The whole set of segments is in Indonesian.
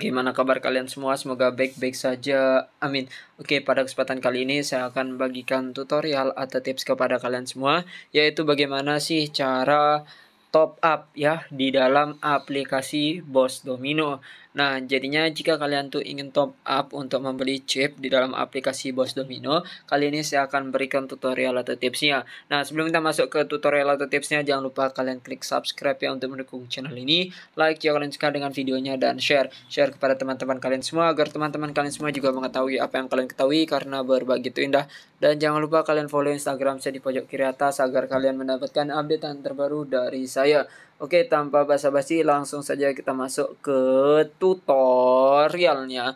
Bagaimana kabar kalian semua? Semoga baik-baik saja. Amin. Oke, pada kesempatan kali ini saya akan bagikan tutorial atau tips kepada kalian semua, yaitu bagaimana sih cara top up ya di dalam aplikasi Bos Domino. Nah, jadinya jika kalian tuh ingin top up untuk membeli chip di dalam aplikasi Bos Domino, kali ini saya akan berikan tutorial atau tipsnya. Nah, sebelum kita masuk ke tutorial atau tipsnya, jangan lupa kalian klik subscribe ya untuk mendukung channel ini, like jika ya kalian suka dengan videonya dan share. Share kepada teman-teman kalian semua agar teman-teman kalian semua juga mengetahui apa yang kalian ketahui karena berbagi itu indah. Dan jangan lupa kalian follow Instagram saya di pojok kiri atas agar kalian mendapatkan update terbaru dari saya. Oke, tanpa basa-basi langsung saja kita masuk ke tutorialnya.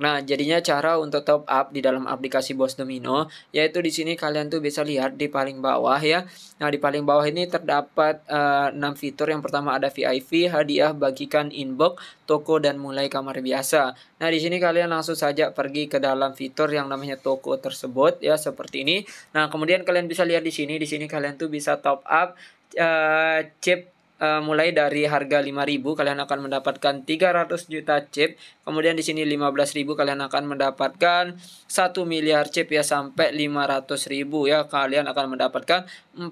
Nah, jadinya cara untuk top up di dalam aplikasi Bos Domino yaitu di sini kalian tuh bisa lihat di paling bawah ya. Nah, di paling bawah ini terdapat uh, eh, 6 fitur. Yang pertama ada VIP, hadiah, bagikan inbox, toko dan mulai kamar biasa. Nah, di sini kalian langsung saja pergi ke dalam fitur yang namanya toko tersebut ya seperti ini. Nah, kemudian kalian bisa lihat di sini, di sini kalian tuh bisa top up uh, chip uh, mulai dari harga 5000 kalian akan mendapatkan 300 juta chip. Kemudian di sini 15000 kalian akan mendapatkan 1 miliar chip ya sampai 500.000 ya kalian akan mendapatkan 40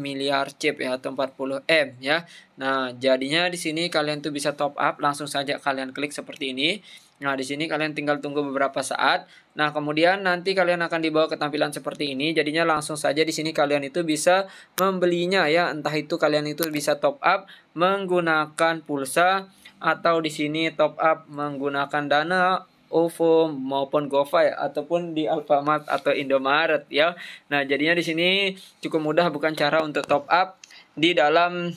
miliar chip ya atau 40 M ya. Nah, jadinya di sini kalian tuh bisa top up, langsung saja kalian klik seperti ini. Nah, di sini kalian tinggal tunggu beberapa saat. Nah, kemudian nanti kalian akan dibawa ke tampilan seperti ini. Jadinya langsung saja di sini kalian itu bisa membelinya ya. Entah itu kalian itu bisa top up menggunakan pulsa atau di sini top up menggunakan dana OVO maupun GoFi ya, ataupun di Alfamart atau Indomaret ya. Nah, jadinya di sini cukup mudah bukan cara untuk top up di dalam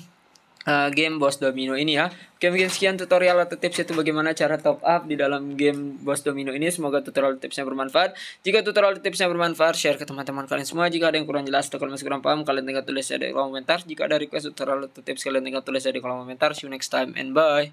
Eh, game Boss Domino ini ya. Oke mungkin sekian tutorial atau tips itu bagaimana cara top up di dalam game Boss Domino ini. Semoga tutorial tipsnya bermanfaat. Jika tutorial tipsnya bermanfaat, share ke teman-teman kalian semua. Jika ada yang kurang jelas atau kalian masih kurang paham, kalian tinggal tulis di kolom komentar. Jika ada request tutorial atau tips, kalian tinggal tulis di kolom komentar. See you next time and bye.